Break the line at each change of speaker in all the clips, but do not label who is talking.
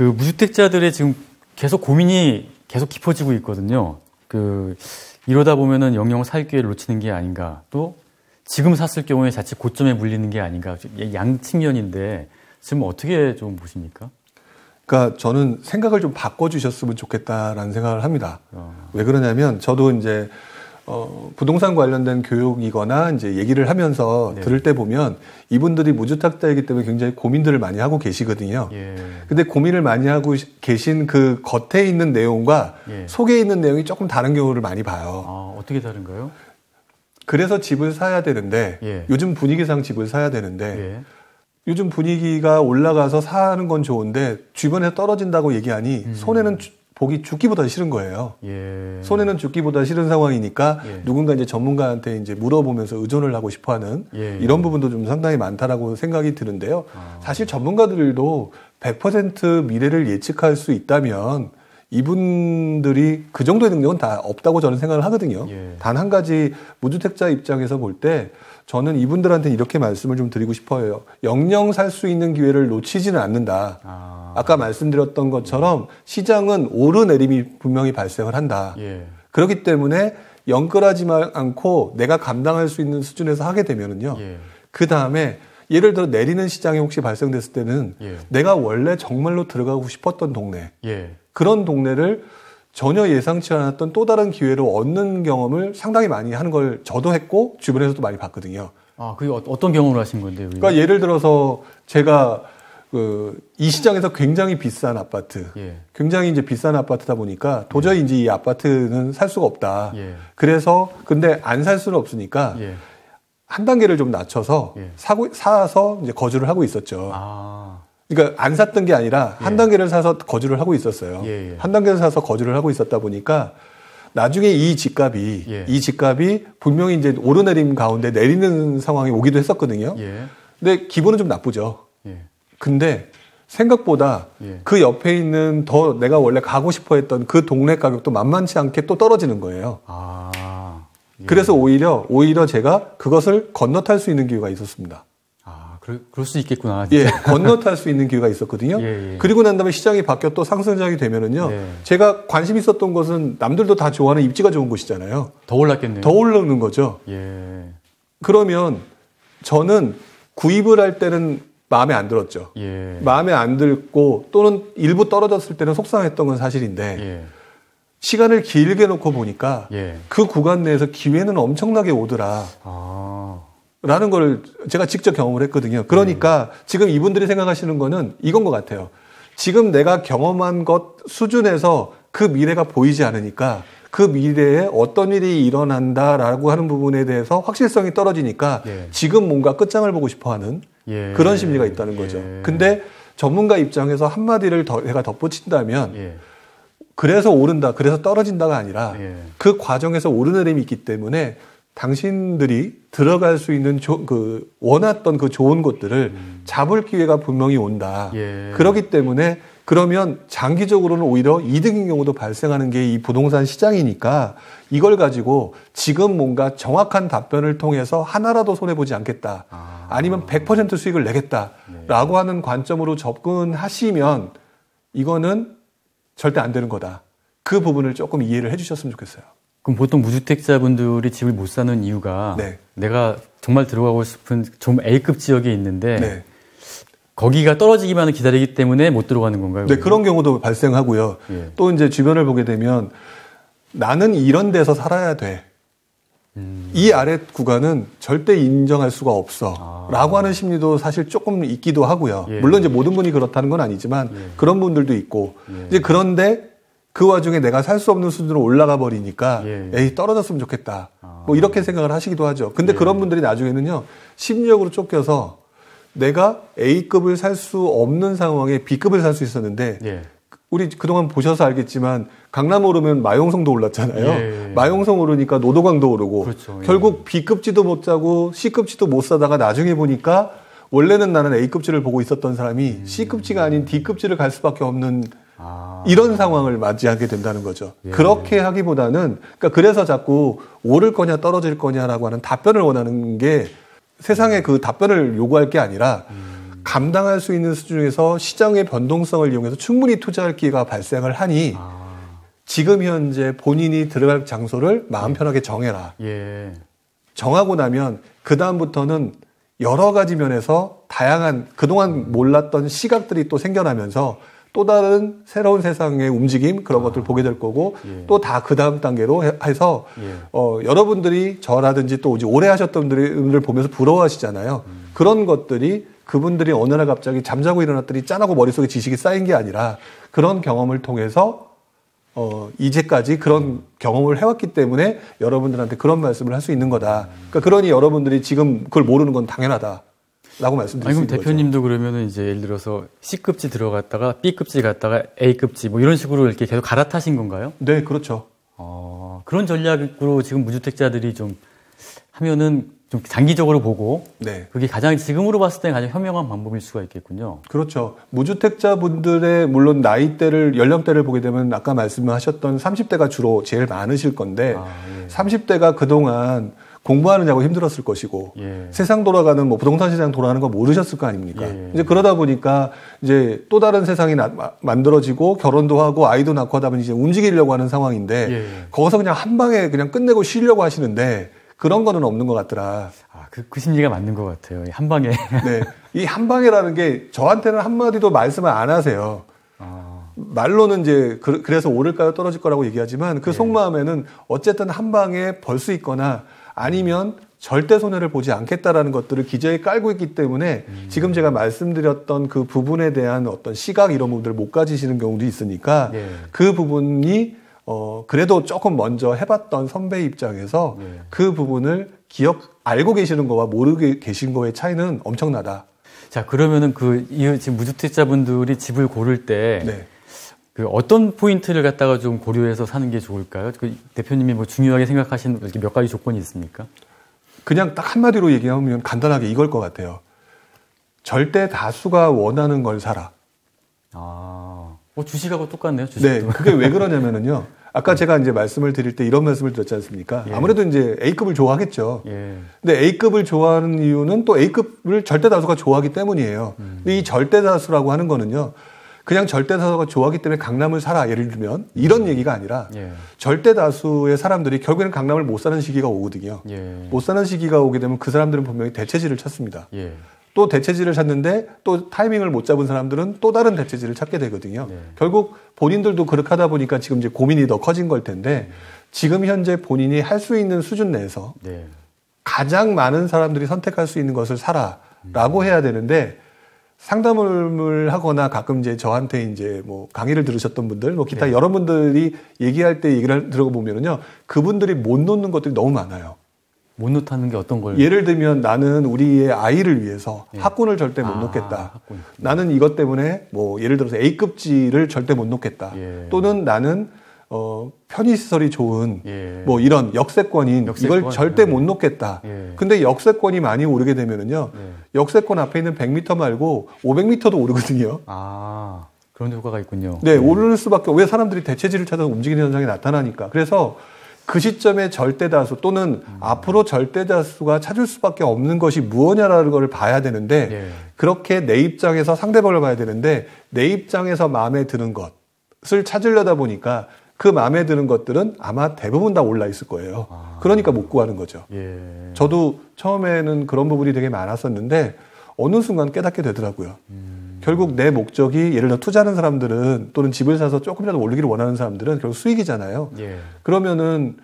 그 무주택자들의 지금 계속 고민이 계속 깊어지고 있거든요. 그 이러다 보면은 영영 살 기회를 놓치는 게 아닌가. 또 지금 샀을 경우에 자칫 고점에 물리는 게 아닌가. 양 측면인데 지금 어떻게 좀 보십니까? 그러니까 저는 생각을
좀 바꿔주셨으면 좋겠다라는 생각을 합니다. 어. 왜 그러냐면 저도 이제 어, 부동산 관련된 교육이거나 이제 얘기를 하면서 네. 들을 때 보면 이분들이 무주택자이기 때문에 굉장히 고민들을 많이 하고 계시거든요. 예. 근데 고민을 많이 하고 계신 그 겉에 있는 내용과 예. 속에 있는 내용이 조금 다른 경우를 많이 봐요.
아, 어떻게 다른가요?
그래서 집을 사야 되는데 예. 요즘 분위기상 집을 사야 되는데 예. 요즘 분위기가 올라가서 사는 건 좋은데 주변에서 떨어진다고 얘기하니 음. 손해는 보기 죽기보다 싫은 거예요. 예. 손해는 죽기보다 싫은 상황이니까 예. 누군가 이제 전문가한테 이제 물어보면서 의존을 하고 싶어하는 예. 이런 부분도 좀 상당히 많다라고 생각이 드는데요. 아. 사실 전문가들도 100% 미래를 예측할 수 있다면 이분들이 그 정도의 능력은 다 없다고 저는 생각을 하거든요. 예. 단한 가지 무주택자 입장에서 볼때 저는 이분들한테 이렇게 말씀을 좀 드리고 싶어요. 영영 살 수 있는 기회를 놓치지는 않는다. 아. 까 말씀드렸던 것처럼 시장은 오르내림이 분명히 발생을 한다. 예. 그렇기 때문에 영끌하지 않고 내가 감당할 수 있는 수준에서 하게 되면은요. 예. 그 다음에 예를 들어 내리는 시장이 혹시 발생됐을 때는 예. 내가 원래 정말로 들어가고 싶었던 동네 예. 그런 동네를 전혀 예상치 않았던 또 다른 기회를 얻는 경험을 상당히 많이 하는 걸 저도 했고 주변에서도 많이 봤거든요. 아, 그게 어, 어떤 경험을 하신 건데요? 그러니까 예를 들어서 제가 그 이 시장에서 굉장히 비싼 아파트, 예. 굉장히 이제 비싼 아파트다 보니까 도저히 예. 이제 이 아파트는 살 수가 없다. 예. 그래서 근데 안 살 수는 없으니까 예. 한 단계를 좀 낮춰서 예. 사고 사서 이제 거주를 하고 있었죠. 아. 그러니까 안 샀던 게 아니라 한 예. 단계를 사서 거주를 하고 있었어요. 예, 예. 한 단계를 사서 거주를 하고 있었다 보니까 나중에 이 집값이 예. 이 집값이 분명히 이제 오르내림 가운데 내리는 상황이 오기도 했었거든요. 예. 근데 기분은 좀 나쁘죠. 예. 근데 생각보다 그 옆에 있는 더 내가 원래 가고 싶어 했던 그 동네 가격도 만만치 않게 또 떨어지는 거예요. 아, 그래서 오히려 오히려 제가 그것을 건너 탈수 있는 기회가 있었습니다.
그, 럴수 있겠구나. 예, 진짜. 예, 건너탈 수 있는
기회가 있었거든요. 예, 예. 그리고 난 다음에 시장이 바뀌어 또 상승장이 되면은요. 예. 제가 관심 있었던 것은 남들도 다 좋아하는 입지가 좋은 곳이잖아요. 더 올랐겠네요. 더 올르는 거죠. 예. 그러면 저는 구입을 할 때는 마음에 안 들었죠. 예. 마음에 안 들고 또는 일부 떨어졌을 때는 속상했던 건 사실인데 예. 시간을 길게 놓고 보니까 예. 그 구간 내에서 기회는 엄청나게 오더라. 아. 라는 걸 제가 직접 경험을 했거든요. 그러니까 네. 지금 이분들이 생각하시는 거는 이건 것 같아요. 지금 내가 경험한 것 수준에서 그 미래가 보이지 않으니까 그 미래에 어떤 일이 일어난다라고 하는 부분에 대해서 확실성이 떨어지니까 예. 지금 뭔가 끝장을 보고 싶어 하는 예. 그런 심리가 있다는 예. 거죠. 예. 근데 전문가 입장에서 한마디를 더, 내가 덧붙인다면 예. 그래서 오른다, 그래서 떨어진다가 아니라 예. 그 과정에서 오르내림이 있기 때문에 당신들이 들어갈 수 있는 조, 그 원했던 그 좋은 곳들을 음. 잡을 기회가 분명히 온다. 예. 그렇기 때문에 그러면 장기적으로는 오히려 이득인 경우도 발생하는 게 이 부동산 시장이니까 이걸 가지고 지금 뭔가 정확한 답변을 통해서 하나라도 손해보지 않겠다. 아. 니면 100% 수익을 내겠다. 네. 라고 하는 관점으로 접근하시면 이거는 절대 안 되는 거다. 그 부분을 조금 이해를 해주셨으면 좋겠어요.
그럼 보통 무주택자분들이 집을 못 사는 이유가 네. 내가 정말 들어가고 싶은 좀 A급 지역에 있는데 네. 거기가 떨어지기만을 기다리기 때문에 못 들어가는 건가요? 네, 그게?
그런 경우도 발생하고요. 예. 또 이제 주변을 보게 되면 나는 이런 데서 살아야 돼. 음. 이 아래 구간은 절대 인정할 수가 없어. 아. 라고 하는 심리도 사실 조금 있기도 하고요. 예. 물론 이제 모든 분이 그렇다는 건 아니지만 예. 그런 분들도 있고. 예. 이제 그런데 그 와중에 내가 살 수 없는 수준으로 올라가 버리니까 예. 에이 떨어졌으면 좋겠다. 아. 뭐 이렇게 생각을 하시기도 하죠. 근데 예. 그런 분들이 나중에는요 심리적으로 쫓겨서 내가 A급을 살 수 없는 상황에 B급을 살 수 있었는데 예. 우리 그동안 보셔서 알겠지만 강남 오르면 마용성도 올랐잖아요. 예. 마용성 오르니까 노도강도 오르고 그렇죠. 예. 결국 B급지도 못자고 C급지도 못 사다가 나중에 보니까 원래는 나는 A급지를 보고 있었던 사람이 음. C급지가 아닌 D급지를 갈 수밖에 없는 아. 이런 상황을 맞이하게 된다는 거죠. 예. 그렇게 하기보다는 그러니까 그래서 자꾸 오를 거냐 떨어질 거냐라고 하는 답변을 원하는 게 세상에 그 답변을 요구할 게 아니라 음. 감당할 수 있는 수준에서 시장의 변동성을 이용해서 충분히 투자할 기회가 발생을 하니 아. 지금 현재 본인이 들어갈 장소를 마음 예. 편하게 정해라. 예. 정하고 나면 그 다음부터는 여러 가지 면에서 다양한 그동안 몰랐던 시각들이 또 생겨나면서 또 다른 새로운 세상의 움직임 그런 아. 것들 을 보게 될 거고 예. 또다 그 다음 단계로 해서 예. 어, 여러분들이 저라든지 또 이제 오래 하셨던 분들을 보면서 부러워하시잖아요. 음. 그런 것들이 그분들이 어느 날 갑자기 잠자고 일어났더니 짠하고 머릿속에 지식이 쌓인 게 아니라 그런 경험을 통해서 어, 이제까지 그런 음. 경험을 해왔기 때문에 여러분들한테 그런 말씀을 할 수 있는 거다. 그러니까 그러니 여러분들이 지금 그걸 모르는 건 당연하다. 라고 말씀드릴 아니, 그
대표님도 그러면은 이제 예를 들어서 C급지 들어갔다가 B급지 갔다가 A급지 뭐 이런 식으로 이렇게 계속 갈아타신 건가요? 네, 그렇죠. 어, 그런 전략으로 지금 무주택자들이 좀 하면은 좀 장기적으로 보고 네. 그게 가장 지금으로 봤을 때 가장 현명한 방법일 수가 있겠군요. 그렇죠.
무주택자분들의 물론 나이대를 연령대를 보게 되면 아까 말씀하셨던 30대가 주로 제일 많으실 건데 아, 예. 30대가 그동안 공부하느냐고 힘들었을 것이고 예. 세상 돌아가는 뭐 부동산 시장 돌아가는 거 모르셨을 거 아닙니까? 예. 이제 그러다 보니까 이제 또 다른 세상이 나, 만들어지고 결혼도 하고 아이도 낳고 하다 보니 이제 움직이려고 하는 상황인데 예. 거기서 그냥 한 방에 그냥 끝내고 쉬려고 하시는데 그런 거는 없는 것 같더라. 아, 그, 그 심리가 맞는 것 같아요. 한 방에. 네. 이 한 방에라는 게 저한테는 한마디도 말씀을 안 하세요. 아. 말로는 이제 그, 래서 오를까요? 떨어질 거라고 얘기하지만 그 예. 속마음에는 어쨌든 한 방에 벌 수 있거나 아니면 절대 손해를 보지 않겠다라는 것들을 기저에 깔고 있기 때문에 음. 지금 제가 말씀드렸던 그 부분에 대한 어떤 시각 이런 부분들을 못 가지시는 경우도 있으니까 네. 그 부분이 어 그래도 조금 먼저 해봤던 선배 입장에서 네. 그 부분을
기억 알고
계시는 거와 모르게 계신 거의 차이는 엄청나다.
자 그러면은 그 지금 무주택자분들이 집을 고를 때 네. 그 어떤 포인트를 갖다가 좀 고려해서 사는 게 좋을까요? 그 대표님이 뭐 중요하게 생각하시는 몇 가지 조건이 있습니까? 그냥 딱 한마디로 얘기하면 간단하게 이걸 것 같아요.
절대 다수가 원하는 걸 사라.
아, 어, 주식하고 똑같네요. 주식 네, 그게 왜
그러냐면은요. 아까 네. 제가 이제 말씀을 드릴 때 이런 말씀을 드렸지 않습니까? 예. 아무래도 이제 A급을 좋아하겠죠. 예. 근데 A급을 좋아하는 이유는 또 A급을 절대 다수가 좋아하기 때문이에요. 음. 근데 이 절대 다수라고 하는 거는요. 그냥 절대 다수가 좋아하기 때문에 강남을 살아 예를 들면 이런 음. 얘기가 아니라 예. 절대 다수의 사람들이 결국에는 강남을 못 사는 시기가 오거든요. 예. 못 사는 시기가 오게 되면 그 사람들은 분명히 대체지를 찾습니다. 예. 또 대체지를 찾는데 또 타이밍을 못 잡은 사람들은 또 다른 대체지를 찾게 되거든요. 네. 결국 본인들도 그렇게 하다 보니까 지금 이제 고민이 더 커진 걸 텐데 네. 지금 현재 본인이 할 수 있는 수준 내에서 네. 가장 많은 사람들이 선택할 수 있는 것을 사라라고 음. 해야 되는데 상담을 하거나 가끔 이제 저한테 이제 뭐 강의를 들으셨던 분들, 뭐 기타 네. 여러분들이 얘기할 때 얘기를 들어보면은요, 그분들이 못 놓는 것들이 너무
많아요. 못 놓다는 게 어떤 걸?
예를 들면 나는 우리의 아이를 위해서 예. 학군을 절대 못 아, 놓겠다. 학군. 나는 이것 때문에 뭐 예를 들어서 A급지를 절대 못 놓겠다. 예. 또는 나는 어 편의시설이 좋은 예. 뭐 이런 역세권인 역세권? 이걸 절대 네. 못 놓겠다. 예. 근데 역세권이 많이 오르게 되면은요 네. 역세권 앞에 있는 100m 말고 500m도 오르거든요.
아. 그런 효과가 있군요. 네,
오를 수밖에 왜 사람들이 대체지를 찾아 움직이는 현상이 나타나니까. 그래서 그 시점에 절대 다수 또는 음. 앞으로 절대 다수가 찾을 수밖에 없는 것이 무엇이냐라는 걸 봐야 되는데 네. 그렇게 내 입장에서 상대방을 봐야 되는데 내 입장에서 마음에 드는 것을 찾으려다 보니까 그 마음에 드는 것들은 아마 대부분 다 올라 있을 거예요. 아. 그러니까 못 구하는 거죠. 예. 저도 처음에는 그런 부분이 되게 많았었는데 어느 순간 깨닫게 되더라고요. 음. 결국 내 목적이 예를 들어 투자하는 사람들은 또는 집을 사서 조금이라도 올리기를 원하는 사람들은 결국 수익이잖아요. 예. 그러면은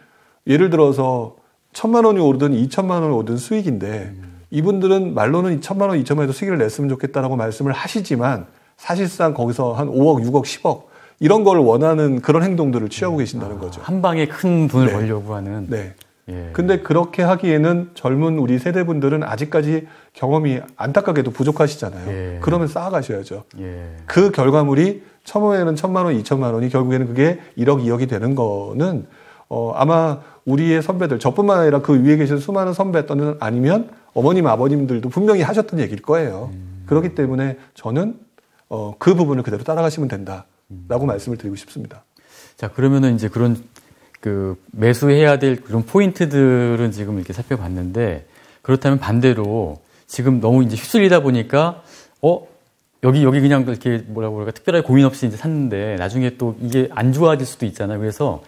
예를 들어서 천만 원이 오르든 이천만 원이 오든 수익인데 음. 이분들은 말로는 이 천만 원, 이천만 원에도 수익을 냈으면 좋겠다라고 말씀을 하시지만 사실상 거기서 한 5억, 6억, 10억 이런 걸 원하는 그런 행동들을 취하고 계신다는 거죠.
한 방에 큰 돈을 네.
벌려고 하는. 네. 예. 근데 그렇게 하기에는 젊은 우리 세대분들은 아직까지 경험이 안타깝게도 부족하시잖아요. 예. 그러면 쌓아가셔야죠. 예. 그 결과물이 처음에는 천만 원, 이천만 원이 결국에는 그게 일억이억이 되는 거는 어, 아마 우리의 선배들, 저뿐만 아니라 그 위에 계신 수많은 선배 또는 아니면 어머님, 아버님들도 분명히 하셨던 얘기일 거예요. 음. 그렇기 때문에 저는 어, 그 부분을 그대로 따라가시면 된다. 라고 말씀을 드리고
싶습니다. 자, 그러면은 이제 그런 그 매수해야 될 그런 포인트들은 지금 이렇게 살펴봤는데 그렇다면 반대로 지금 너무 이제 휩쓸리다 보니까 어 여기 여기 그냥 이렇게 뭐라고 그럴까 특별하게 고민 없이 이제 샀는데 나중에 또 이게 안 좋아질 수도 있잖아요. 그래서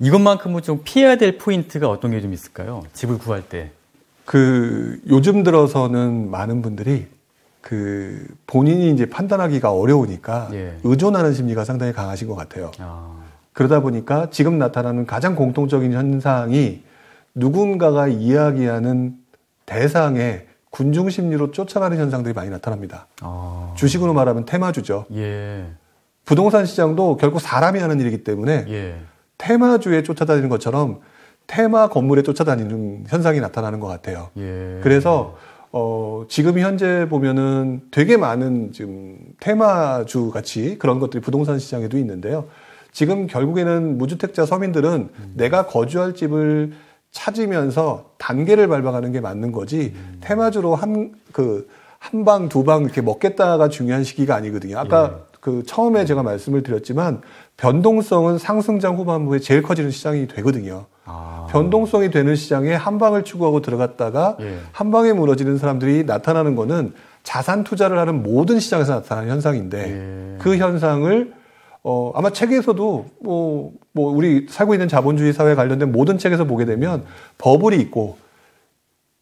이것만큼은 좀 피해야 될 포인트가 어떤 게 좀 있을까요? 집을 구할 때. 그 요즘 들어서는 많은 분들이
그 본인이 이제 판단하기가 어려우니까 예. 의존하는 심리가 상당히 강하신 것 같아요. 아. 그러다 보니까 지금 나타나는 가장 공통적인 현상이 누군가가 이야기하는 대상에 군중 심리로 쫓아가는 현상들이 많이 나타납니다. 아. 주식으로 말하면 테마주죠. 예. 부동산 시장도 결국 사람이 하는 일이기 때문에 예. 테마주에 쫓아다니는 것처럼 테마 건물에 쫓아다니는 현상이 나타나는 것 같아요. 예. 그래서 어, 지금 현재 보면은 되게 많은 지금 테마주 같이 그런 것들이 부동산 시장에도 있는데요. 지금 결국에는 무주택자 서민들은 음. 내가 거주할 집을 찾으면서 단계를 밟아가는 게 맞는 거지 음. 테마주로 한 그 한 방 두 방 이렇게 먹겠다가 중요한 시기가 아니거든요. 아까 예. 그 처음에 네. 제가 말씀을 드렸지만 변동성은 상승장 후반부에 제일 커지는 시장이 되거든요. 아. 변동성이 되는 시장에 한 방을 추구하고 들어갔다가 예. 한 방에 무너지는 사람들이 나타나는 거는 자산 투자를 하는 모든 시장에서 나타나는 현상인데 예. 그 현상을 어 아마 책에서도 뭐뭐 뭐 우리 살고 있는 자본주의 사회 관련된 모든 책에서 보게 되면 버블이 있고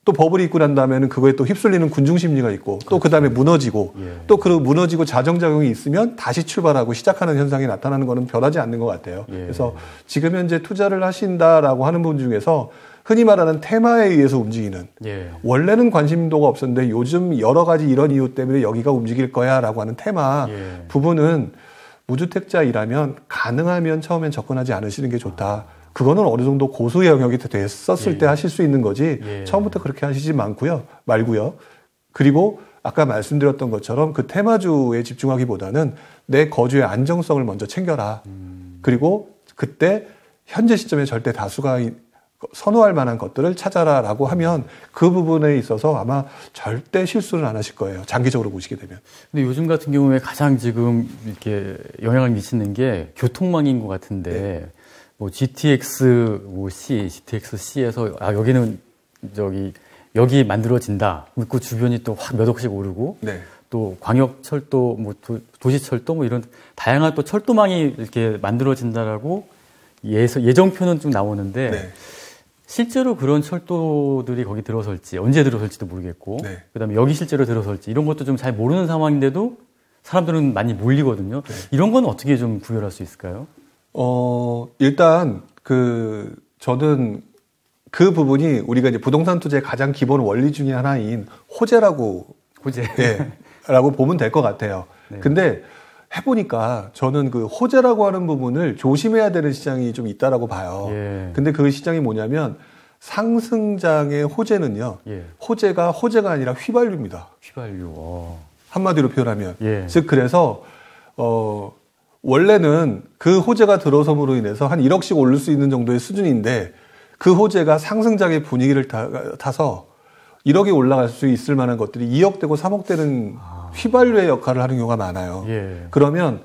또 버블이 있고 난 다음에는 그거에 또 휩쓸리는 군중 심리가 있고 또그 그렇죠. 다음에 무너지고 예. 또그 무너지고 자정작용이 있으면 다시 출발하고 시작하는 현상이 나타나는 거는 변하지 않는 것 같아요. 예. 그래서 지금 현재 투자를 하신다라고 하는 분 중에서 흔히 말하는 테마에 의해서 움직이는 예. 원래는 관심도가 없었는데 요즘 여러 가지 이런 이유 때문에 여기가 움직일 거야라고 하는 테마 예. 부분은 무주택자이라면 가능하면 처음엔 접근하지 않으시는 게 좋다. 아. 그거는 어느 정도 고수 영역이 됐었을 예. 때 예. 하실 수 있는 거지 예. 처음부터 그렇게 하시지 많고요 말고요. 그리고 아까 말씀드렸던 것처럼 그 테마주에 집중하기보다는 내 거주의 안정성을 먼저 챙겨라. 음. 그리고 그때 현재 시점에 절대 다수가 선호할 만한 것들을 찾아라라고 하면 그 부분에 있어서 아마 절대 실수를 안 하실 거예요.
장기적으로 보시게 되면. 근데 요즘 같은 경우에 가장 지금 이렇게 영향을 미치는 게 교통망인 것 같은데 네. 뭐 GTX 뭐 C, GTX C에서 아 여기는 저기 여기 만들어진다. 그 주변이 또 확 몇 억씩 오르고 네. 또 광역철도 뭐 도, 시철도뭐 이런 다양한 또 철도망이 이렇게 만들어진다라고 예서 예정표는 좀 나오는데 네. 실제로 그런 철도들이 거기 들어설지 언제 들어설지도 모르겠고 네. 그다음에 여기 실제로 들어설지 이런 것도 좀 잘 모르는 상황인데도 사람들은 많이 몰리거든요. 네. 이런 건 어떻게 좀 구별할 수 있을까요? 어, 일단 그 저는
그 부분이 우리가 이제 부동산 투자의 가장 기본 원리 중의 하나인 호재라고 호재. 예, 라고 보면 될 것 같아요. 네. 근데 해보니까 저는 그 호재라고 하는 부분을 조심해야 되는 시장이 좀 있다라고 봐요. 예. 근데 그 시장이 뭐냐면 상승장의 호재는요. 예. 호재가 호재가 아니라 휘발유입니다. 휘발유. 오. 어. 한마디로 표현하면. 예. 즉 그래서 어 원래는 그 호재가 들어섬으로 인해서 한 1억씩 오를 수 있는 정도의 수준인데 그 호재가 상승장의 분위기를 타, 서 1억이 올라갈 수 있을 만한 것들이 2억되고 3억되는 아. 휘발유의 역할을 하는 경우가 많아요. 예. 그러면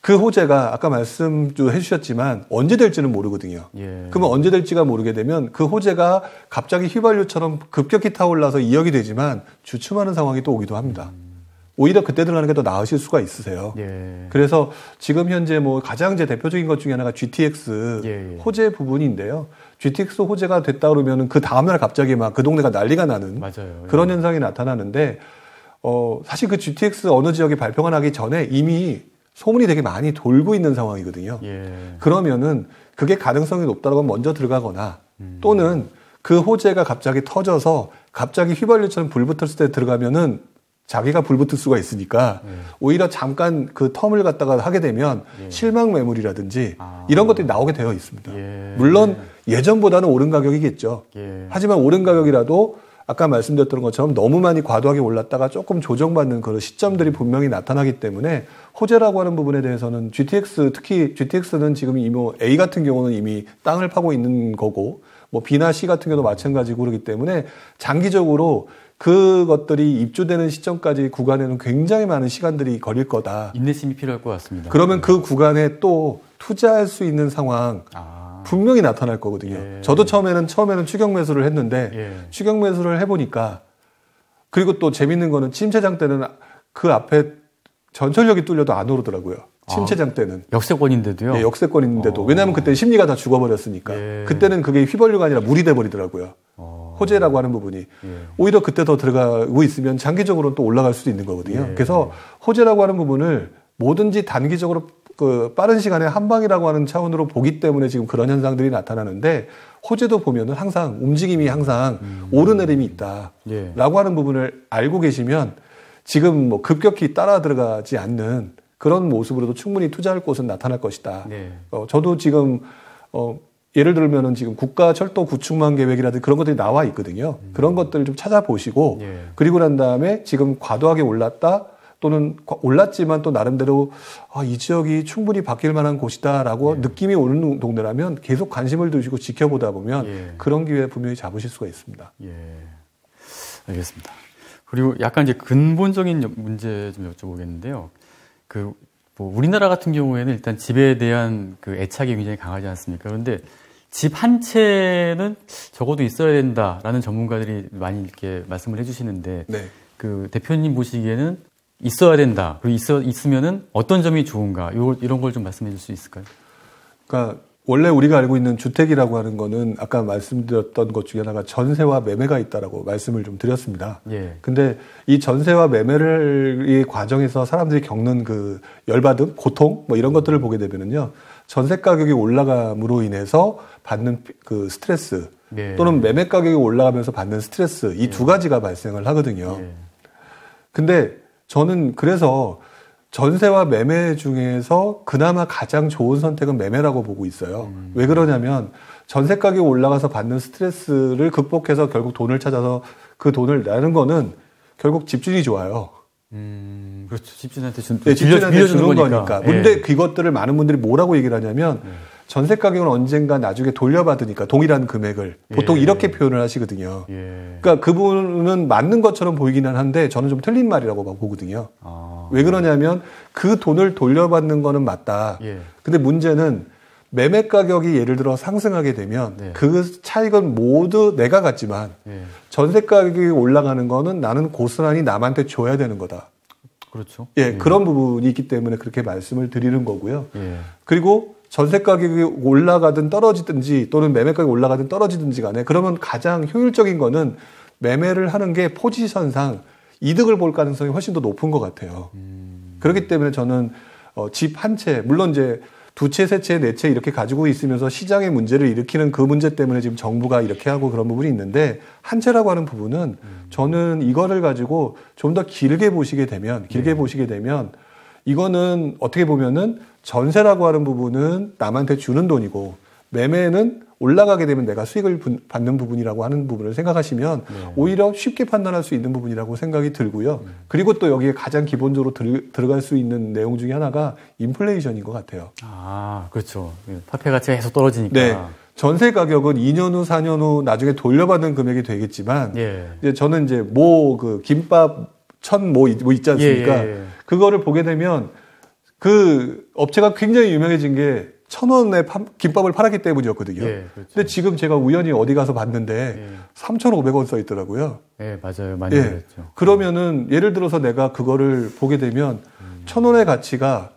그 호재가 아까 말씀도 해주셨지만 언제 될지는 모르거든요. 예. 그러면 언제 될지가 모르게 되면 그 호재가 갑자기 휘발유처럼 급격히 타올라서 2억이 되지만 주춤하는 상황이 또 오기도 합니다. 음. 오히려 그때 들어가는 게 더 나으실 수가 있으세요. 예. 그래서 지금 현재 뭐 가장 제 대표적인 것 중에 하나가 GTX 예, 예. 호재 부분인데요. GTX 호재가 됐다 그러면은 그 다음날 갑자기 막 그 동네가 난리가 나는 맞아요. 그런 예. 현상이 나타나는데 어 사실 그 GTX 어느 지역에 발표가 나기 전에 이미 소문이 되게 많이 돌고 있는 상황이거든요. 예. 그러면은 그게 가능성이 높다고 라 하면 먼저 들어가거나 음. 또는 그 호재가 갑자기 터져서 갑자기 휘발유처럼 불 붙었을 때 들어가면은 자기가 불붙을 수가 있으니까 네. 오히려 잠깐 그 텀을 갖다가 하게 되면 예. 실망 매물이라든지 아. 이런 것들이 나오게 되어 있습니다. 예. 물론 예. 전보다는 오른 가격이겠죠. 예. 하지만 오른 가격이라도 아까 말씀드렸던 것처럼 너무 많이 과도하게 올랐다가 조금 조정받는 그런 시점들이 음. 분명히 나타나기 때문에 호재라고 하는 부분에 대해서는 GTX 특히 GTX는 지금 이미 A 같은 경우는 이미 땅을 파고 있는 거고 뭐비나 C 같은 경우도 마찬가지고 그렇기 때문에 장기적으로 그것들이 입주되는 시점까지 구간에는 굉장히 많은 시간들이 걸릴 거다. 인내심이
필요할 것 같습니다.
그러면 네. 그 구간에 또 투자할 수 있는 상황 아. 분명히 나타날 거거든요. 예. 저도 처음에는 처음에는 추경 매수를 했는데 예. 추경 매수를 해보니까 그리고 또 재밌는 거는 침체장 때는 그 앞에 전철역이 뚫려도 안 오르더라고요. 침체장 때는. 아, 역세권인데도요? 네, 역세권인데도. 어. 왜냐하면 그때 심리가 다 죽어버렸으니까. 예. 그때는 그게 휘발유가 아니라 물이 돼버리더라고요. 어. 호재라고 하는 부분이. 예. 오히려 그때 더 들어가고 있으면 장기적으로는 또 올라갈 수도 있는 거거든요. 예. 그래서 호재라고 하는 부분을 뭐든지 단기적으로 그 빠른 시간에 한방이라고 하는 차원으로 보기 때문에 지금 그런 현상들이 나타나는데 호재도 보면은 항상 움직임이 항상 음. 오르내림이 있다라고 예. 하는 부분을 알고 계시면 지금 뭐 급격히 따라 들어가지 않는 그런 모습으로도 충분히 투자할 곳은 나타날 것이다. 네. 어, 저도 지금 어, 예를 들면은 지금 국가 철도 구축망 계획이라든지 그런 것들이 나와 있거든요. 음. 그런 것들을 좀 찾아보시고 예. 그리고 난 다음에 지금 과도하게 올랐다 또는 올랐지만 또 나름대로 아, 이 지역이 충분히 바뀔 만한 곳이다라고 예. 느낌이 오는 동네라면 계속 관심을 두시고 지켜보다 보면 예. 그런 기회
분명히 잡으실 수가 있습니다. 예. 알겠습니다. 그리고 약간 이제 근본적인 문제 좀 여쭤보겠는데요. 그뭐 우리나라 같은 경우에는 일단 집에 대한 그 애착이 굉장히 강하지 않습니까? 그런데 집 한 채는 적어도 있어야 된다라는 전문가들이 많이 이렇게 말씀을 해주시는데 네. 그 대표님 보시기에는 있어야 된다. 그리고 있어 있으면은 어떤 점이 좋은가? 요 이런 걸 좀 말씀해 줄 수 있을까요?
그러니까 원래 우리가 알고 있는 주택이라고 하는 거는 아까 말씀드렸던 것 중에 하나가 전세와 매매가 있다라고 말씀을 좀 드렸습니다. 예. 근데 이 전세와 매매를 이 과정에서 사람들이 겪는 그 열받음, 고통 뭐 이런 것들을 보게 되면은요. 전세 가격이 올라감으로 인해서 받는 그 스트레스 예. 또는 매매 가격이 올라가면서 받는 스트레스 이두 예. 가지가 발생을 하거든요. 예. 근데 저는 그래서 전세와 매매 중에서 그나마 가장 좋은 선택은 매매라고 보고 있어요. 음. 왜 그러냐면 전세 가격이 올라가서 받는 스트레스를 극복해서 결국 돈을 찾아서 그 돈을 내는 거는 결국 집주인이 좋아요.
음, 그렇죠. 집주인한테 준, 네, 집주인한테 빌려주는, 빌려주는 거니까. 거니까. 근데 예.
그것들을 많은 분들이 뭐라고 얘기를 하냐면 예. 전세 가격은 언젠가 나중에 돌려받으니까 동일한 금액을 보통 예. 이렇게 표현을 하시거든요. 예. 그러니까 그분은 맞는 것처럼 보이기는 한데 저는 좀 틀린 말이라고 보거든요. 아. 왜 그러냐면 그 돈을 돌려받는 거는 맞다. 예. 근데 문제는 매매 가격이 예를 들어 상승하게 되면 네. 그 차익은 모두 내가 갖지만 네. 예. 전세 가격이 올라가는 거는 나는 고스란히 남한테 줘야 되는 거다. 그렇죠. 예, 네. 그런 부분이 있기 때문에 그렇게 말씀을 드리는 거고요. 예. 그리고 전세 가격이 올라가든 떨어지든지 또는 매매 가격이 올라가든 떨어지든지 간에 그러면 가장 효율적인 거는 매매를 하는 게 포지션상 이득을 볼 가능성이 훨씬 더 높은 것 같아요. 음. 그렇기 때문에 저는 어, 집 한 채, 물론 이제 두 채, 세 채, 네 채 이렇게 가지고 있으면서 시장의 문제를 일으키는 그 문제 때문에 지금 정부가 이렇게 하고 그런 부분이 있는데 한 채라고 하는 부분은 음. 저는 이거를 가지고 좀 더 길게 보시게 되면, 길게 네. 보시게 되면 이거는 어떻게 보면은 전세라고 하는 부분은 남한테 주는 돈이고 매매는 올라가게 되면 내가 수익을 받는 부분이라고 하는 부분을 생각하시면 네. 오히려 쉽게 판단할 수 있는 부분이라고 생각이 들고요. 네. 그리고 또 여기에 가장 기본적으로 들, 어갈수 있는 내용 중에 하나가 인플레이션인 것 같아요.
아, 그렇죠.
화폐 예, 가치가 계속 떨어지니까. 네. 전세 가격은 2년 후, 4년 후 나중에 돌려받는 금액이 되겠지만, 예. 이제 저는 이제 모, 그, 김밥, 천모 뭐 있지 않습니까? 예, 예, 예. 그거를 보게 되면 그 업체가 굉장히 유명해진 게 천 원에 김밥을 팔았기 때문이었거든요. 예, 그렇죠. 근데 지금 제가 우연히 어디 가서 봤는데 예. 3,500원 써 있더라고요.
예, 맞아요. 많이 그랬죠. 예.
그러면은 예를 들어서 내가 그거를 보게 되면 음. 천 원의 가치가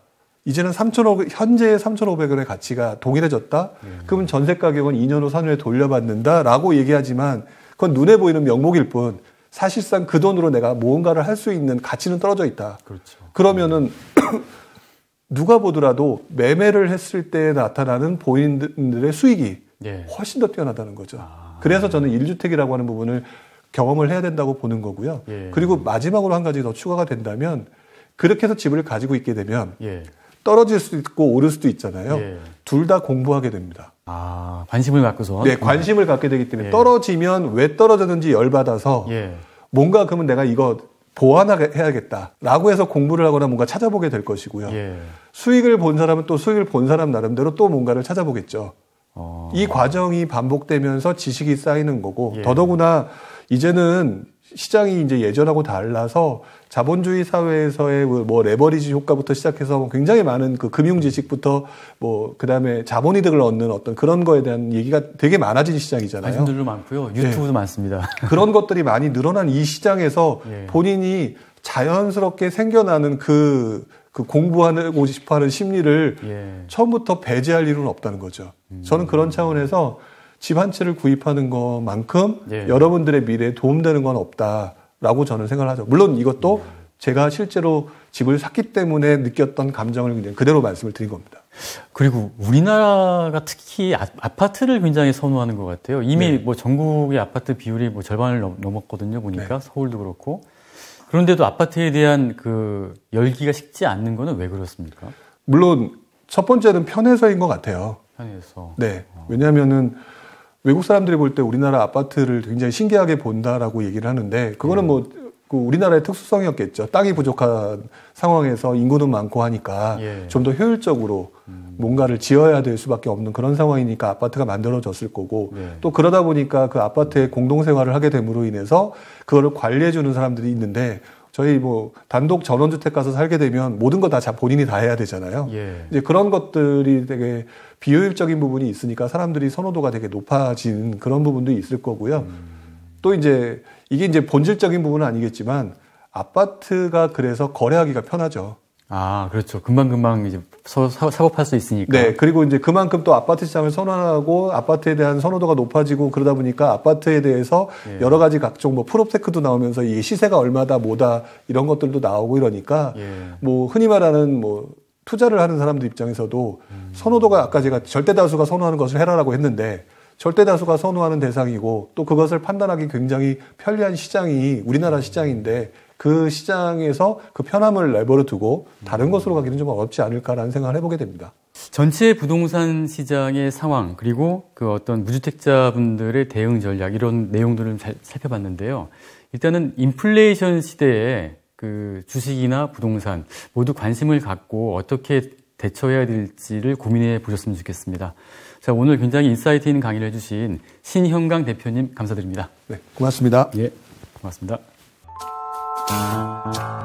이제는 3,500 현재의 3,500원의 가치가 동일해졌다. 음. 그러면 전세 가격은 2년 후 3년에 돌려받는다라고 얘기하지만 그건 눈에 보이는 명목일 뿐 사실상 그 돈으로 내가 무언가를할 수 있는 가치는 떨어져 있다. 그렇죠. 그러면은 누가 보더라도 매매를 했을 때 나타나는 본인들의 수익이 예. 훨씬 더 뛰어나다는 거죠. 아, 그래서 저는 일주택이라고 하는 부분을 경험을 해야 된다고 보는 거고요. 예. 그리고 마지막으로 한 가지 더 추가가 된다면 그렇게 해서 집을 가지고 있게 되면 예. 떨어질 수도 있고 오를 수도 있잖아요. 예. 둘다 공부하게 됩니다. 아, 관심을 갖고서. 네, 관심을 갖게 되기 때문에 예. 떨어지면 왜 떨어졌는지 열받아서 예. 뭔가 그러면 내가 이거 보완해야겠다라고 해서 공부를 하거나 뭔가 찾아보게 될 것이고요. 예. 수익을 본 사람은 또 수익을 본 사람 나름대로 또 뭔가를 찾아보겠죠. 어... 이 과정이 반복되면서 지식이 쌓이는 거고 예. 더더구나 이제는 시장이 이제 예전하고 달라서 자본주의 사회에서의 뭐, 뭐 레버리지 효과부터 시작해서 뭐 굉장히 많은 그 금융 지식부터 뭐 그다음에 자본 이득을 얻는 어떤 그런 거에 대한 얘기가 되게 많아진 시장이잖아요. 말씀들도 많고요. 네. 유튜브도 네. 많습니다. 그런 것들이 많이 늘어난 이 시장에서 예. 본인이 자연스럽게 생겨나는 그그 그 공부하고 싶어 하는 심리를 예. 처음부터 배제할 일은 없다는 거죠. 음. 저는 그런 차원에서 집한 채를 구입하는 것만큼 예. 여러분들의 미래에 도움되는 건 없다라고 저는 생각을 하죠. 물론 이것도 예. 제가 실제로 집을 샀기 때문에 느꼈던 감정을 그냥 그대로 말씀을 드린 겁니다.
그리고 우리나라가 특히 아, 파트를 굉장히 선호하는 것 같아요. 이미 네. 뭐 전국의 아파트 비율이 뭐 절반을 넘었거든요. 보니까 네. 서울도 그렇고. 그런데도 아파트에 대한 그 열기가 식지 않는 거는 왜 그렇습니까? 물론 첫 번째는
편해서인 것 같아요. 편해서. 네. 어. 왜냐하면은 외국 사람들이 볼 때 우리나라 아파트를 굉장히 신기하게 본다라고 얘기를 하는데 그거는 네. 뭐그 우리나라의 특수성이었겠죠. 땅이 부족한 상황에서 인구는 많고 하니까 예. 좀더 효율적으로 음. 뭔가를 지어야 될 수밖에 없는 그런 상황이니까 아파트가 만들어졌을 거고 예. 또 그러다 보니까 그 아파트에 공동생활을 하게 됨으로 인해서 그거를 관리해주는 사람들이 있는데 저희 뭐 단독 전원주택 가서 살게 되면 모든 거 다 본인이 다 해야 되잖아요. 예. 이제 그런 것들이 되게 비효율적인 부분이 있으니까 사람들이 선호도가 되게 높아진 그런 부분도 있을 거고요. 음. 또 이제 이게 이제 본질적인 부분은 아니겠지만 아파트가
그래서 거래하기가 편하죠. 아, 그렇죠. 금방금방 이제 서, 사업할 수 있으니까.
네. 그리고 이제 그만큼 또 아파트 시장을 선호하고 아파트에 대한 선호도가 높아지고 그러다 보니까 아파트에 대해서 예. 여러 가지 각종 뭐 프롭테크도 나오면서 이 시세가 얼마다 뭐다 이런 것들도 나오고 이러니까 예. 뭐 흔히 말하는 뭐 투자를 하는 사람들 입장에서도 음. 선호도가 아까 제가 절대 다수가 선호하는 것을 해라라고 했는데 절대 다수가 선호하는 대상이고 또 그것을 판단하기 굉장히 편리한 시장이 우리나라 시장인데 그 시장에서 그 편함을 레버로 두고 다른 음. 것으로 가기는 좀 어렵지 않을까라는 생각을 해보게 됩니다.
전체 부동산 시장의 상황 그리고 그 어떤 무주택자분들의 대응 전략 이런 내용들을 잘 살펴봤는데요. 일단은 인플레이션 시대에 그 주식이나 부동산 모두 관심을 갖고 어떻게 대처해야 될지를 고민해 보셨으면 좋겠습니다. 자, 오늘 굉장히 인사이트 있는 강의를 해주신 신형강 대표님 감사드립니다. 네, 고맙습니다. 예, 고맙습니다. うん。